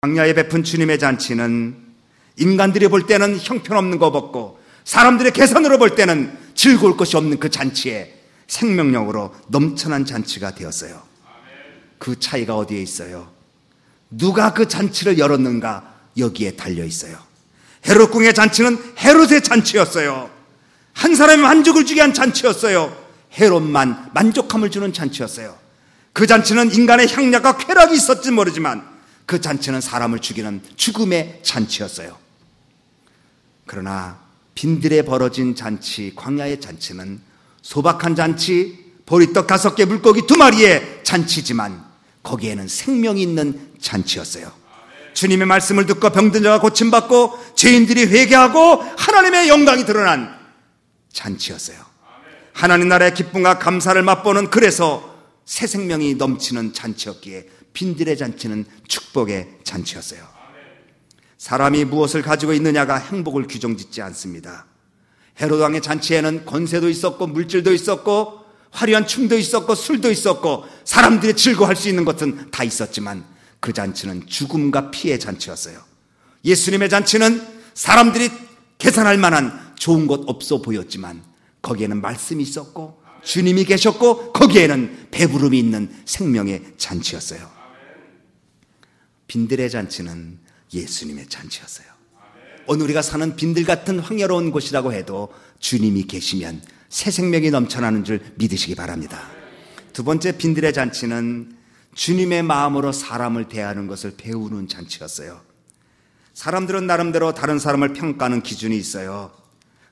광야에 베푼 주님의 잔치는 인간들이 볼 때는 형편없는 것 없고 사람들의 계산으로 볼 때는 즐거울 것이 없는 그 잔치에 생명력으로 넘쳐난 잔치가 되었어요. 그 차이가 어디에 있어요? 누가 그 잔치를 열었는가 여기에 달려 있어요. 헤롯궁의 잔치는 헤롯의 잔치였어요. 한 사람이 만족을 주게 한 잔치였어요. 헤롯만 만족함을 주는 잔치였어요. 그 잔치는 인간의 향락과 쾌락이 있었지 모르지만 그 잔치는 사람을 죽이는 죽음의 잔치였어요. 그러나 빈들에 벌어진 잔치, 광야의 잔치는 소박한 잔치, 보리떡 다섯 개, 물고기 두 마리의 잔치지만 거기에는 생명이 있는 잔치였어요. 주님의 말씀을 듣고 병든 자가 고침받고 죄인들이 회개하고 하나님의 영광이 드러난 잔치였어요. 하나님 나라의 기쁨과 감사를 맛보는 그래서 새 생명이 넘치는 잔치였기에 빈들의 잔치는 축복의 잔치였어요. 사람이 무엇을 가지고 있느냐가 행복을 규정짓지 않습니다. 헤로당의 잔치에는 권세도 있었고 물질도 있었고 화려한 춤도 있었고 술도 있었고 사람들이 즐거워할 수 있는 것은 다 있었지만 그 잔치는 죽음과 피해 잔치였어요. 예수님의 잔치는 사람들이 계산할 만한 좋은 것 없어 보였지만 거기에는 말씀이 있었고 주님이 계셨고 거기에는 배부름이 있는 생명의 잔치였어요. 빈들의 잔치는 예수님의 잔치였어요. 오늘 우리가 사는 빈들 같은 황야로운 곳이라고 해도 주님이 계시면 새 생명이 넘쳐나는 줄 믿으시기 바랍니다. 두 번째 빈들의 잔치는 주님의 마음으로 사람을 대하는 것을 배우는 잔치였어요. 사람들은 나름대로 다른 사람을 평가하는 기준이 있어요.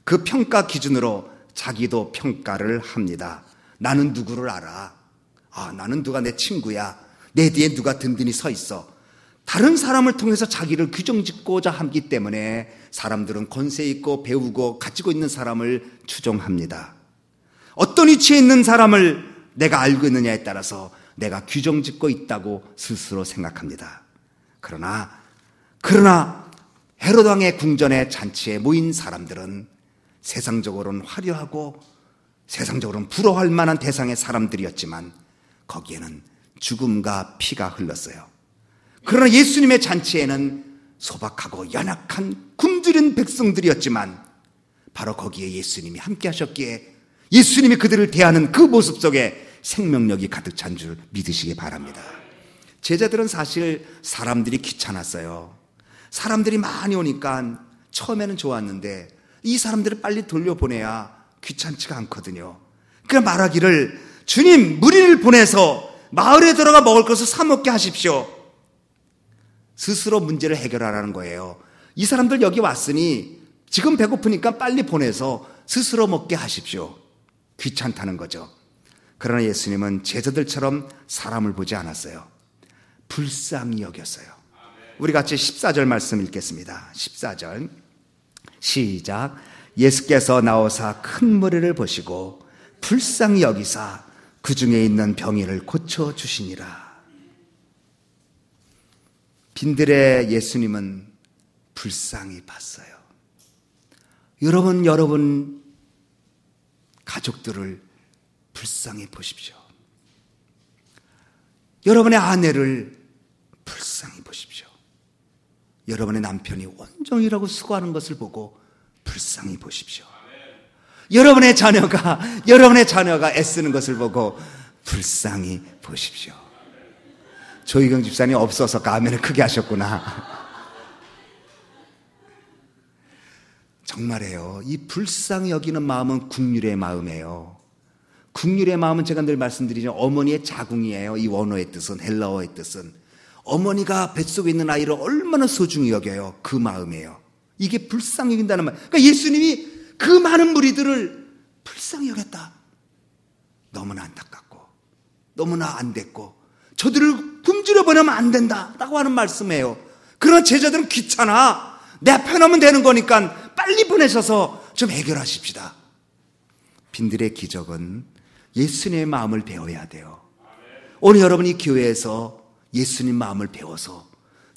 그 평가 기준으로 자기도 평가를 합니다. 나는 누구를 알아. 아, 나는 누가 내 친구야. 내 뒤에 누가 든든히 서 있어. 다른 사람을 통해서 자기를 규정짓고자 함기 때문에 사람들은 권세 있고 배우고 가지고 있는 사람을 추종합니다. 어떤 위치에 있는 사람을 내가 알고 있느냐에 따라서 내가 규정짓고 있다고 스스로 생각합니다. 그러나 그러나 헤롯 왕의 궁전의 잔치에 모인 사람들은 세상적으로는 화려하고 세상적으로는 부러워할 만한 대상의 사람들이었지만 거기에는 죽음과 피가 흘렀어요. 그러나 예수님의 잔치에는 소박하고 연약한 굶주린 백성들이었지만 바로 거기에 예수님이 함께 하셨기에 예수님이 그들을 대하는 그 모습 속에 생명력이 가득 찬 줄 믿으시기 바랍니다. 제자들은 사실 사람들이 귀찮았어요. 사람들이 많이 오니까 처음에는 좋았는데 이 사람들을 빨리 돌려보내야 귀찮지가 않거든요. 그래 말하기를 주님 무리를 보내서 마을에 들어가 먹을 것을 사 먹게 하십시오. 스스로 문제를 해결하라는 거예요. 이 사람들 여기 왔으니 지금 배고프니까 빨리 보내서 스스로 먹게 하십시오. 귀찮다는 거죠. 그러나 예수님은 제자들처럼 사람을 보지 않았어요. 불쌍히 여겼어요. 우리 같이 14절 말씀 읽겠습니다. 14절. 시작. 예수께서 나오사 큰 무리를 보시고 불쌍히 여기사 그 중에 있는 병이를 고쳐 주시니라. 빈들의 예수님은 불쌍히 봤어요. 여러분, 여러분, 가족들을 불쌍히 보십시오. 여러분의 아내를 불쌍히 보십시오. 여러분의 남편이 온종일하고 수고하는 것을 보고 불쌍히 보십시오. 여러분의 자녀가, 여러분의 자녀가 애쓰는 것을 보고 불쌍히 보십시오. 조희경 집사님 없어서 가면을 크게 하셨구나. 정말이에요. 이 불쌍히 여기는 마음은 국률의 마음이에요. 국률의 마음은 제가 늘 말씀드리죠. 어머니의 자궁이에요. 이 원어의 뜻은, 헬라어의 뜻은. 어머니가 뱃속에 있는 아이를 얼마나 소중히 여겨요. 그 마음이에요. 이게 불쌍히 여긴다는 말. 그러니까 예수님이 그 많은 무리들을 불쌍히 여겼다. 너무나 안타깝고, 너무나 안 됐고, 저들을 굶주려 보내면 안 된다라고 하는 말씀이에요. 그런 제자들은 귀찮아. 내 편하면 되는 거니까 빨리 보내셔서 좀 해결하십시다. 빈들의 기적은 예수님의 마음을 배워야 돼요. 오늘 여러분 이 교회에서 예수님 마음을 배워서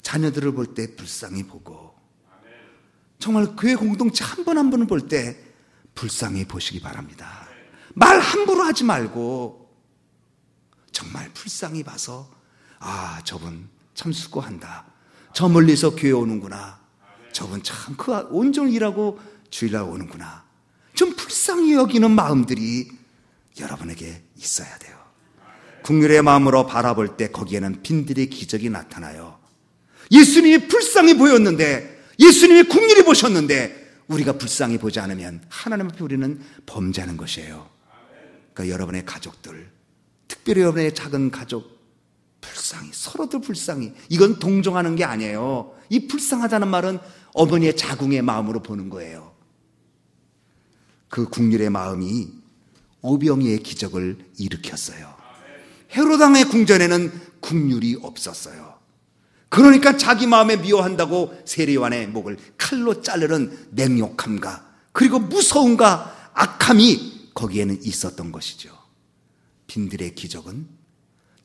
자녀들을 볼 때 불쌍히 보고 정말 교회 공동체 한 번 한 번을 볼 때 불쌍히 보시기 바랍니다. 말 함부로 하지 말고 정말 불쌍히 봐서 아, 저분 참 수고한다. 저 멀리서 교회 오는구나. 저분 참그 아, 온종일 일하고 주일날 오는구나. 좀 불쌍히 여기는 마음들이 여러분에게 있어야 돼요. 국률의 마음으로 바라볼 때 거기에는 빈들의 기적이 나타나요. 예수님이 불쌍히 보였는데 예수님이 국률이 보셨는데 우리가 불쌍히 보지 않으면 하나님 앞에 우리는 범죄하는 것이에요. 그러니까 여러분의 가족들, 특별히 여러분의 작은 가족, 불쌍히 서로들 불쌍히 이건 동정하는 게 아니에요. 이 불쌍하다는 말은 어머니의 자궁의 마음으로 보는 거예요. 그 국률의 마음이 오병이의 기적을 일으켰어요. 헤로당의 궁전에는 국률이 없었어요. 그러니까 자기 마음에 미워한다고 세례요한의 목을 칼로 자르는 냉욕함과 그리고 무서움과 악함이 거기에는 있었던 것이죠. 빈들의 기적은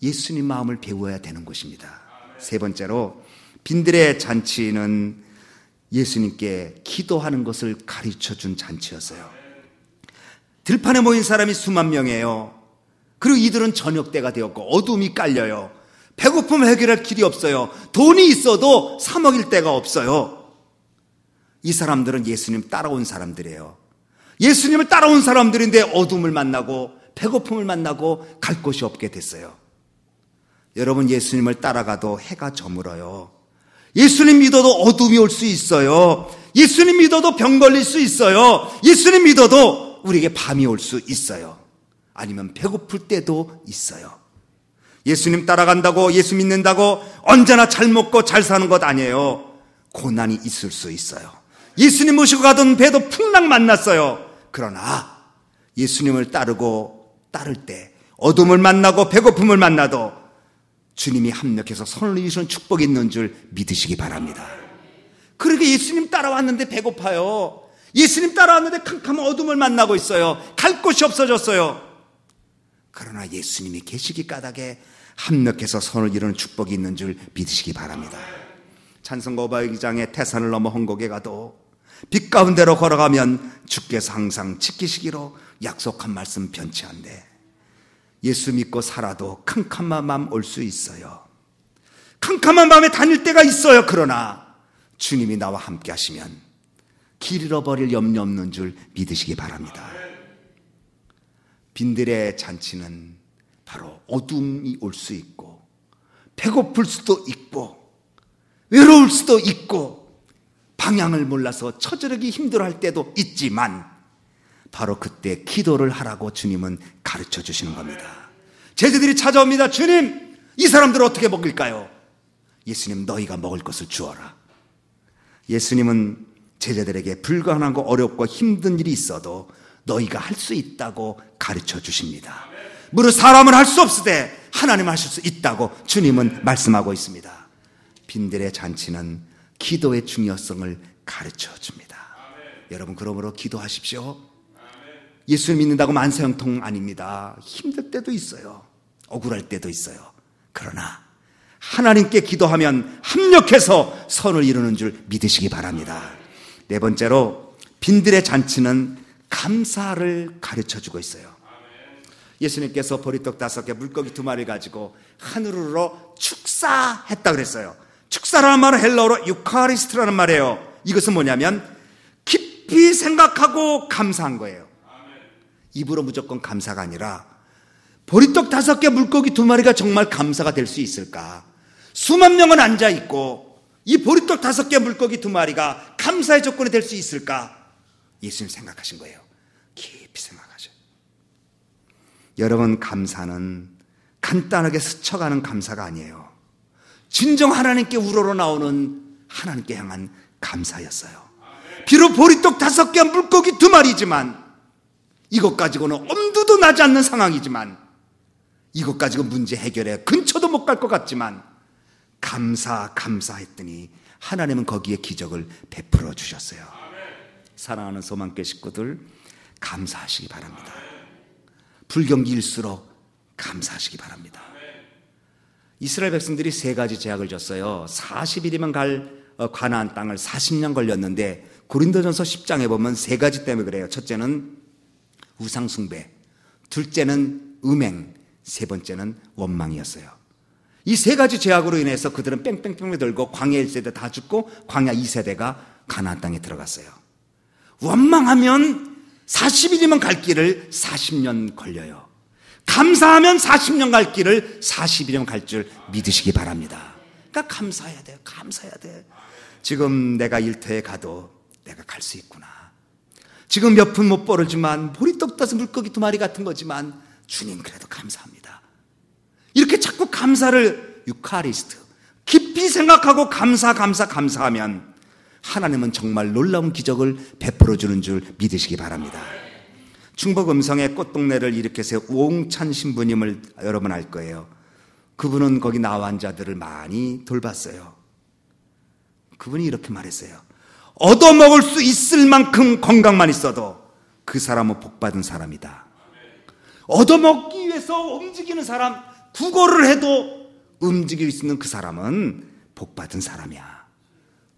예수님 마음을 배워야 되는 것입니다. 세 번째로 빈들의 잔치는 예수님께 기도하는 것을 가르쳐 준 잔치였어요. 들판에 모인 사람이 수만 명이에요. 그리고 이들은 저녁 때가 되었고 어둠이 깔려요. 배고픔 해결할 길이 없어요. 돈이 있어도 사 먹일 데가 없어요. 이 사람들은 예수님 따라온 사람들이에요. 예수님을 따라온 사람들인데 어둠을 만나고 배고픔을 만나고 갈 곳이 없게 됐어요. 여러분 예수님을 따라가도 해가 저물어요. 예수님 믿어도 어둠이 올 수 있어요. 예수님 믿어도 병 걸릴 수 있어요. 예수님 믿어도 우리에게 밤이 올 수 있어요. 아니면 배고플 때도 있어요. 예수님 따라간다고 예수 믿는다고 언제나 잘 먹고 잘 사는 것 아니에요. 고난이 있을 수 있어요. 예수님 모시고 가던 배도 풍랑 만났어요. 그러나 예수님을 따르고 따를 때 어둠을 만나고 배고픔을 만나도 주님이 합력해서 선을 이루시는 축복이 있는 줄 믿으시기 바랍니다. 그렇게 예수님 따라왔는데 배고파요. 예수님 따라왔는데 캄캄한 어둠을 만나고 있어요. 갈 곳이 없어졌어요. 그러나 예수님이 계시기 까닭에 합력해서 선을 이루는 축복이 있는 줄 믿으시기 바랍니다. 찬성고바이기장의 태산을 넘어 헌곡에 가도 빛 가운데로 걸어가면 주께서 항상 지키시기로 약속한 말씀 변치 않네. 예수 믿고 살아도 캄캄한 마음 올수 있어요. 캄캄한 마에 다닐 때가 있어요. 그러나 주님이 나와 함께 하시면 길 잃어버릴 염려 없는 줄 믿으시기 바랍니다. 빈들의 잔치는 바로 어둠이 올 수 있고 배고플 수도 있고 외로울 수도 있고 방향을 몰라서 처절하기 힘들어할 때도 있지만 바로 그때 기도를 하라고 주님은 가르쳐 주시는 겁니다. 제자들이 찾아옵니다. 주님, 이 사람들 어떻게 먹일까요? 예수님, 너희가 먹을 것을 주어라. 예수님은 제자들에게 불가능하고 어렵고 힘든 일이 있어도 너희가 할 수 있다고 가르쳐 주십니다. 무릇 사람은 할 수 없으되 하나님 하실 수 있다고 주님은 말씀하고 있습니다. 빈들의 잔치는 기도의 중요성을 가르쳐 줍니다. 여러분, 그러므로 기도하십시오. 예수 믿는다고 만세형통 아닙니다. 힘들 때도 있어요. 억울할 때도 있어요. 그러나 하나님께 기도하면 합력해서 선을 이루는 줄 믿으시기 바랍니다. 네 번째로 빈들의 잔치는 감사를 가르쳐 주고 있어요. 예수님께서 보리떡 다섯 개, 물고기 두 마리 가지고 하늘으로 축사했다 그랬어요. 축사라는 말은 헬러로 유카리스트라는 말이에요. 이것은 뭐냐면 깊이 생각하고 감사한 거예요. 입으로 무조건 감사가 아니라 보리떡 다섯 개 물고기 두 마리가 정말 감사가 될 수 있을까? 수만 명은 앉아 있고 이 보리떡 다섯 개 물고기 두 마리가 감사의 조건이 될 수 있을까? 예수님 생각하신 거예요. 깊이 생각하죠 여러분 감사는 간단하게 스쳐가는 감사가 아니에요. 진정 하나님께 우러러 나오는 하나님께 향한 감사였어요. 비록 보리떡 다섯 개 물고기 두 마리지만 이것 가지고는 엄두도 나지 않는 상황이지만 이것 가지고 문제 해결에 근처도 못 갈 것 같지만 감사 감사했더니 하나님은 거기에 기적을 베풀어 주셨어요. 사랑하는 소망계 식구들 감사하시기 바랍니다. 불경기일수록 감사하시기 바랍니다. 이스라엘 백성들이 세 가지 제약을 줬어요. 40일이면 갈 어, 가나안 땅을 40년 걸렸는데 고린도전서 10장에 보면 세 가지 때문에 그래요. 첫째는 우상숭배. 둘째는 음행. 세 번째는 원망이었어요. 이 세 가지 죄악으로 인해서 그들은 뺑뺑뺑을 돌고 광야 1세대 다 죽고 광야 2세대가 가나안 땅에 들어갔어요. 원망하면 40일이면 갈 길을 40년 걸려요. 감사하면 40년 갈 길을 40일이면 갈 줄 믿으시기 바랍니다. 그러니까 감사해야 돼요. 감사해야 돼. 지금 내가 일터에 가도 내가 갈 수 있구나. 지금 몇 푼 못 벌었지만 보리떡 따서 물고기 두 마리 같은 거지만 주님 그래도 감사합니다. 이렇게 자꾸 감사를 유카리스트 깊이 생각하고 감사 감사 감사하면 하나님은 정말 놀라운 기적을 베풀어 주는 줄 믿으시기 바랍니다. 충북 음성의 꽃동네를 일으켜서 오홍찬 신부님을 여러분 알 거예요. 그분은 거기 나환자들을 많이 돌봤어요. 그분이 이렇게 말했어요. 얻어먹을 수 있을 만큼 건강만 있어도 그 사람은 복받은 사람이다. 얻어먹기 위해서 움직이는 사람, 구걸을 해도 움직일 수 있는 그 사람은 복받은 사람이야.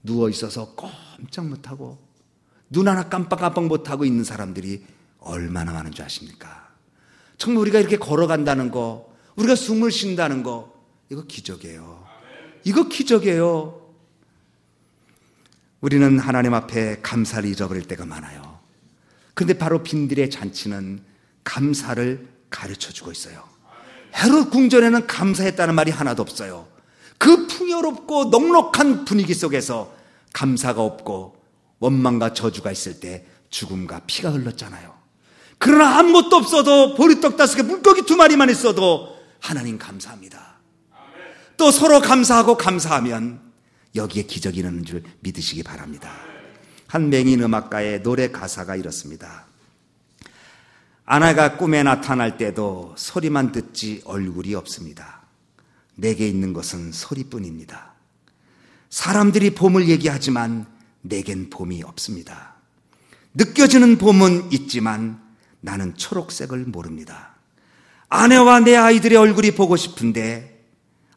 누워있어서 꼼짝 못하고, 눈 하나 깜빡깜빡 못하고 있는 사람들이 얼마나 많은 줄 아십니까? 정말 우리가 이렇게 걸어간다는 거, 우리가 숨을 쉰다는 거, 이거 기적이에요. 이거 기적이에요. 우리는 하나님 앞에 감사를 잊어버릴 때가 많아요. 근데 바로 빈들의 잔치는 감사를 가르쳐 주고 있어요. 헤롯 궁전에는 감사했다는 말이 하나도 없어요. 그 풍요롭고 넉넉한 분위기 속에서 감사가 없고 원망과 저주가 있을 때 죽음과 피가 흘렀잖아요. 그러나 아무것도 없어도 보리떡 다섯 개 물고기 두 마리만 있어도 하나님 감사합니다. 또 서로 감사하고 감사하면 여기에 기적이 일는줄 믿으시기 바랍니다. 한 맹인 음악가의 노래 가사가 이렇습니다. 아내가 꿈에 나타날 때도 소리만 듣지 얼굴이 없습니다. 내게 있는 것은 소리뿐입니다. 사람들이 봄을 얘기하지만 내겐 봄이 없습니다. 느껴지는 봄은 있지만 나는 초록색을 모릅니다. 아내와 내 아이들의 얼굴이 보고 싶은데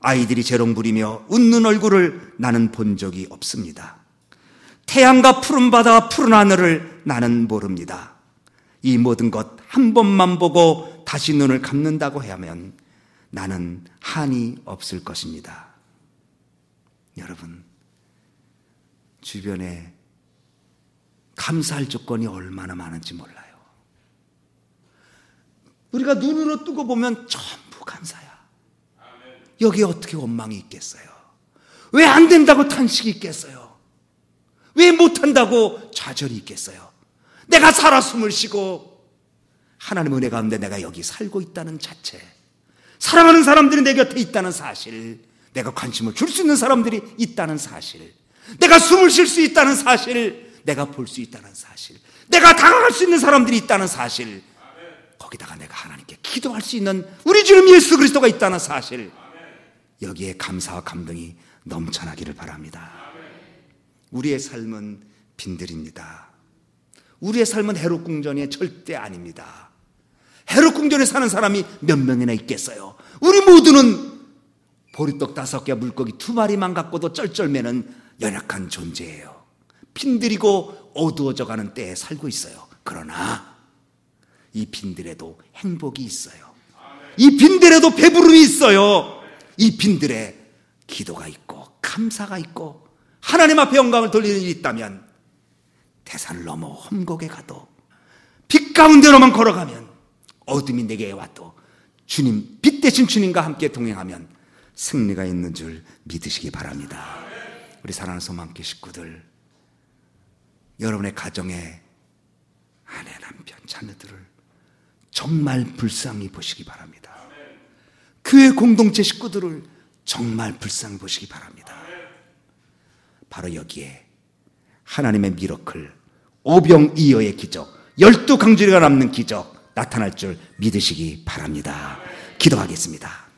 아이들이 재롱 부리며 웃는 얼굴을 나는 본 적이 없습니다. 태양과 푸른 바다와 푸른 하늘을 나는 모릅니다. 이 모든 것 한 번만 보고 다시 눈을 감는다고 하면 나는 한이 없을 것입니다. 여러분, 주변에 감사할 조건이 얼마나 많은지 몰라요. 우리가 눈으로 뜨고 보면 전부 감사 여기에 어떻게 원망이 있겠어요? 왜 안 된다고 탄식이 있겠어요? 왜 못한다고 좌절이 있겠어요? 내가 살아 숨을 쉬고 하나님 은혜 가운데 내가 여기 살고 있다는 자체, 사랑하는 사람들이 내 곁에 있다는 사실, 내가 관심을 줄 수 있는 사람들이 있다는 사실, 내가 숨을 쉴 수 있다는 사실, 내가 볼 수 있다는 사실, 내가 다가갈 수 있는 사람들이 있다는 사실, 거기다가 내가 하나님께 기도할 수 있는 우리 주님 예수 그리스도가 있다는 사실, 여기에 감사와 감동이 넘쳐나기를 바랍니다. 우리의 삶은 빈들입니다. 우리의 삶은 해로궁전이 절대 아닙니다. 해로궁전에 사는 사람이 몇 명이나 있겠어요. 우리 모두는 보리떡 다섯 개 물고기 두 마리만 갖고도 쩔쩔매는 연약한 존재예요. 빈들이고 어두워져가는 때에 살고 있어요. 그러나 이 빈들에도 행복이 있어요. 이 빈들에도 배부름이 있어요. 이 빈들의 기도가 있고 감사가 있고 하나님 앞에 영광을 돌리는 일이 있다면 대산을 넘어 험곡에 가도 빛 가운데로만 걸어가면 어둠이 내게 와도 주님 빛 대신 주님과 함께 동행하면 승리가 있는 줄 믿으시기 바랍니다. 우리 사랑하는 소망기 식구들 여러분의 가정에 아내 남편 자녀들을 정말 불쌍히 보시기 바랍니다. 교회 공동체 식구들을 정말 불쌍히 보시기 바랍니다. 바로 여기에 하나님의 미러클, 오병이어의 기적, 열두 강주리가 남는 기적 나타날 줄 믿으시기 바랍니다. 기도하겠습니다.